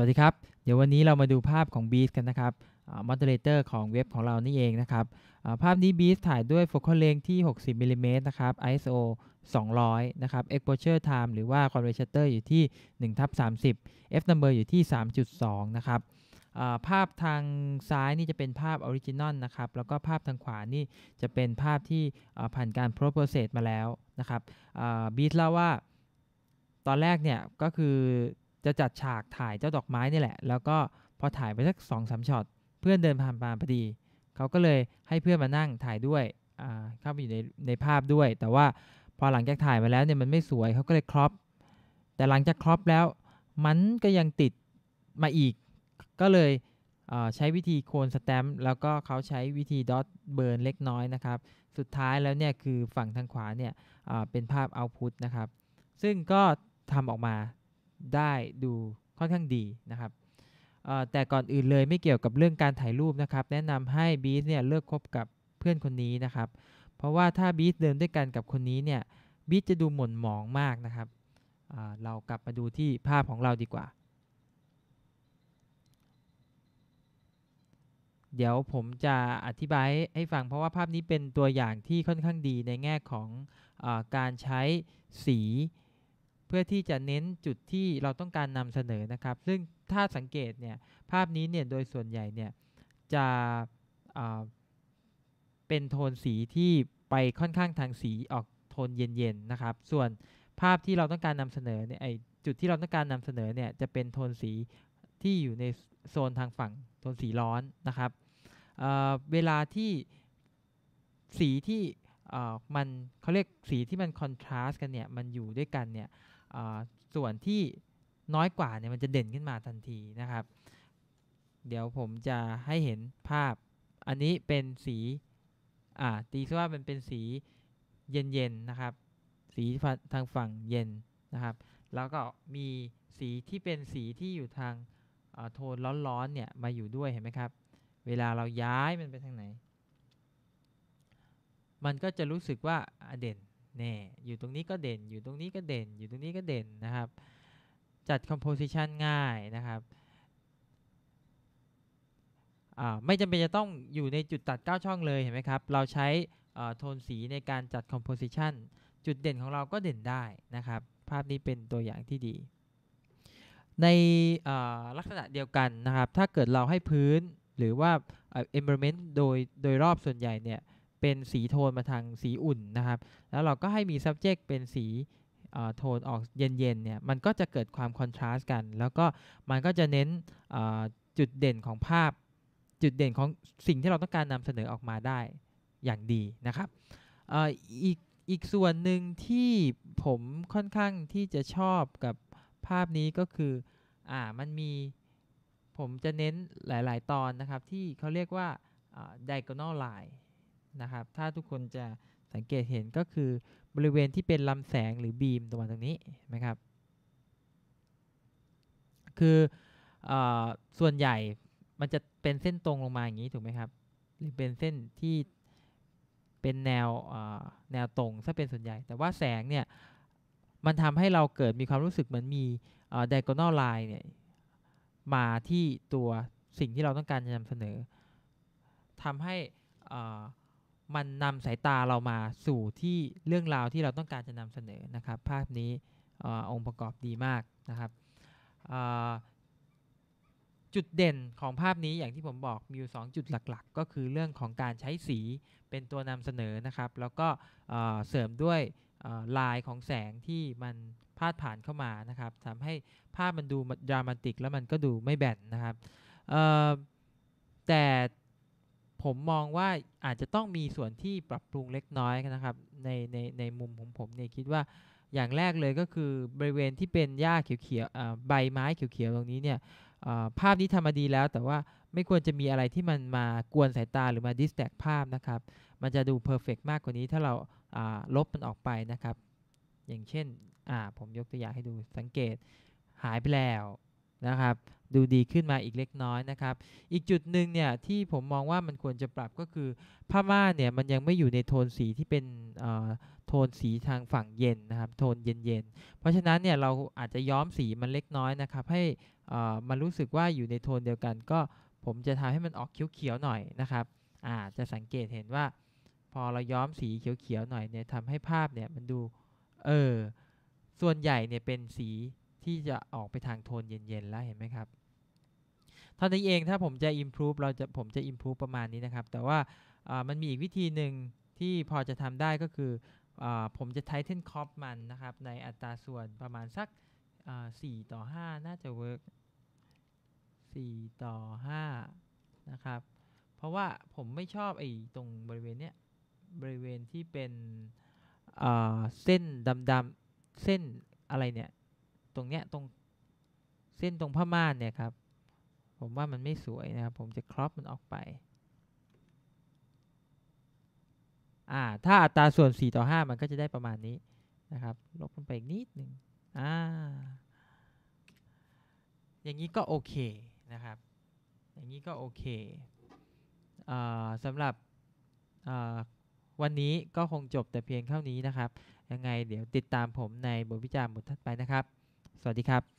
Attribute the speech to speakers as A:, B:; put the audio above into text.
A: สวัสดีครับ เดี๋ยววันนี้เรามาดูภาพของ b e a s กันนะครับมอดเลเตอร์ของเว็บของเรานี่เองนะครับ ภาพนี้ b e a s ถ่ายด้วยโฟกัสเลนส์ที่ 60มิลิเมตรนะครับ ISO 200 นะครับ exposure time หรือว่า c o นเว r ร shutter อยู่ที่ 1 ทับ30 f number อยู่ที่ 3.2 นะครับ ภาพทางซ้ายนี่จะเป็นภาพออริจินอลนะครับ แล้วก็ภาพทางขวานี่จะเป็นภาพที่ผ่านการโปรโพเซสมาแล้วนะครับบีทเล่าว่าตอนแรกเนี่ยก็คือจะจัดฉากถ่ายเจ้าดอกไม้นี่แหละ แล้วก็พอถ่ายไปสักสองสามช็อตเพื่อนเดินผ่านมาพอดีเขาก็เลยให้เพื่อนมานั่งถ่ายด้วยเข้าไปอยู่ในในภาพด้วย แต่ว่าพอหลังจากถ่ายมาแล้วเนี่ยมันไม่สวยเขาก็เลยครอปแต่หลังจากครอปแล้วมันก็ยังติดมาอีก ก็เลยใช้วิธีโคนสแตมป์แล้วก็เขาใช้วิธีดอทเบิร์นเล็กน้อยนะครับสุดท้ายแล้วเนี่ยคือฝั่งทางขวาเนี่ยเป็นภาพเอาพุทนะครับซึ่งก็ทำออกมาได้ดูค่อนข้างดีนะครับ แต่ก่อนอื่นเลยไม่เกี่ยวกับเรื่องการถ่ายรูปนะครับ แนะนำให้บีสเนี่ยเลิกคบกับเพื่อนคนนี้นะครับเพราะว่าถ้าบีสเดินด้วยกันกับคนนี้เนี่ยบีสจะดูหม่นหมองมากนะครับเรากลับมาดูที่ภาพของเราดีกว่า เดี๋ยวผมจะอธิบายให้ฟังเพราะว่าภาพนี้เป็นตัวอย่างที่ค่อนข้างดีในแง่ของอการใช้สีเพื่อที่จะเน้นจุดที่เราต้องการนำเสนอนะครับ ซึ่งถ้าสังเกตเนี่ย ภาพนี้เนี่ย โดยส่วนใหญ่เนี่ยจะเป็นโทนสีที่ไปค่อนข้างทางสีออกโทนเย็นๆนะครับ ส่วนภาพที่เราต้องการนำเสนอเนี่ยไอจุดที่เราต้องการนำเสนอเนี่ยจะเป็นโทนสีที่อยู่ในโซนทางฝั่งโทนสีร้อนนะครับเเวลาที่สีที่มันเขาเรียกสีที่มันคอนทราสต์กันเนี่ย มันอยู่ด้วยกันเนี่ยส่วนที่น้อยกว่าเนี่ยมันจะเด่นขึ้นมาทันทีนะครับ เดี๋ยวผมจะให้เห็นภาพอันนี้เป็นสีอ่าตีซะว่ามันเป็นสีเย็นๆนะครับ สีทางฝั่งเย็นนะครับ แล้วก็มีสีที่เป็นสีที่อยู่ทางโทนร้อนๆเนี่ย มาอยู่ด้วยเห็นไหมครับ เวลาเราย้ายมันไปทางไหน มันก็จะรู้สึกว่าเด่นนี่อยู่ตรงนี้ก็เด่น อยู่ตรงนี้ก็เด่น อยู่ตรงนี้ก็เด่นนะครับ จัดคอมโพสิชันง่ายนะครับ ไม่จำเป็นจะต้องอยู่ในจุดตัด9 ช่องเลยเห็นไหมครับ เราใช้โทนสีในการจัดคอมโพสิชันจุดเด่นของเราก็เด่นได้นะครับ ภาพนี้เป็นตัวอย่างที่ดี ในลักษณะเดียวกันนะครับ ถ้าเกิดเราให้พื้นหรือว่า environment โดยโดยรอบส่วนใหญ่เนี่ยเป็นสีโทนมาทางสีอุ่นนะครับ แล้วเราก็ให้มี subject เป็นสีโทนออกเย็นๆ เนี่ย มันก็จะเกิดความคอนทราสต์กัน แล้วก็มันก็จะเน้นจุดเด่นของภาพ จุดเด่นของสิ่งที่เราต้องการนำเสนอออกมาได้อย่างดีนะครับออีกอีกส่วนหนึ่งที่ผมค่อนข้างที่จะชอบกับภาพนี้ก็คือ อ่า มันมี ผมจะเน้นหลายๆ ตอนนะครับ ที่เขาเรียกว่า diagonal line นะครับ ถ้าทุกคนจะสังเกตเห็นก็คือบริเวณที่เป็นลำแสงหรือบีมตรงมาตรงนี้นะครับ คืออส่วนใหญ่มันจะเป็นเส้นตรงลงมาอย่างนี้ถูกไหมครับ หรือเป็นเส้นที่เป็นแนวแนวตรงซะเป็นส่วนใหญ่ แต่ว่าแสงเนี่ย มันทำให้เราเกิดมีความรู้สึกเหมือนมี d i a g o n ล l line เนี่ยมาที่ตัวสิ่งที่เราต้องการจะนำเสนอ ทำให้มันนำสายตาเรามาสู่ที่เรื่องราวที่เราต้องการจะนำเสนอนะครับ ภาพนี้อองค์ประกอบดีมากนะครับจุดเด่นของภาพนี้อย่างที่ผมบอกมีอยู่2จุดหลัก ๆ ก็คือเรื่องของการใช้สีเป็นตัวนำเสนอนะครับ แล้วก็เสริมด้วยลายของแสงที่มันพาดผ่านเข้ามานะครับทำให้ภาพมันดูดรามาติก แล้วมันก็ดูไม่แบนนะครับแต่ผมมองว่าอาจจะต้องมีส่วนที่ปรับปรุงเล็กน้อยนะครับในในในมุมของผมเนี่ยคิดว่า อย่างแรกเลยก็คือบริเวณที่เป็นหญ้าเขียวๆใบไม้เขียวๆตรงนี้เนี่ยภาพนี้ทำมาดีแล้วแต่ว่าไม่ควรจะมีอะไรที่มันมากวนสายตาหรือมาดิสแทกภาพนะครับ มันจะดูเพอร์เฟกมากกว่านี้ ถ้าเราลบมันออกไปนะครับ อย่างเช่นผมยกตัวอย่างให้ดูสังเกตหายไปแล้วนะครับดูดีขึ้นมาอีกเล็กน้อยนะครับอีกจุดหนึ่งเนี่ยที่ผมมองว่ามันควรจะปรับก็คือผ้าม่านเนี่ยมันยังไม่อยู่ในโทนสีที่เป็นโทนสีทางฝั่งเย็นนะครับโทนเย็นๆ เพราะฉะนั้นเนี่ยเราอาจจะย้อมสีมันเล็กน้อยนะครับให้มันรู้สึกว่าอยู่ในโทนเดียวกัน ก็ผมจะทำให้มันออกเขียวๆหน่อยนะครับอาจจะสังเกตเห็นว่า พอเราย้อมสีเขียวๆหน่อยเนี่ยทำให้ภาพเนี่ยมันดูเออส่วนใหญ่เนี่ยเป็นสีที่จะออกไปทางโทนเย็นๆ แล้วเห็นไหมครับ เท่านี้เองถ้าผมจะ improve เราจะผมจะ improve ประมาณนี้นะครับ แต่ว่ามันมีอีกวิธีหนึ่งที่พอจะทำได้ก็คืออผมจะ tighten crop มันนะครับ ในอัตราส่วนประมาณสัก 4 ต่อ 5 น่าจะเวิร์ก4ต่อ 5 นะครับ เพราะว่าผมไม่ชอบไอ้ตรงบริเวณเนี้ยบริเวณที่เป็นเส้นดำๆเส้นอะไรเนี่ยตรงเนี้ยตรงเส้นตรงผ้าม่านเนี่ยครับ ผมว่ามันไม่สวยนะครับผมจะครอปมันออกไป อ่า ถ้าอัตราส่วน 4 ต่อ 5 มันก็จะได้ประมาณนี้ นะครับลบมันไปอีกนิดหนึ่งอ่าอย่างนี้ก็โอเคนะครับ อย่างนี้ก็โอเคอ่าสำหรับอ่าวันนี้ก็คงจบแต่เพียงเท่านี้นะครับ ยังไงเดี๋ยวติดตามผมในบทวิจารณ์บทถัดไปนะครับสวัสดีครับ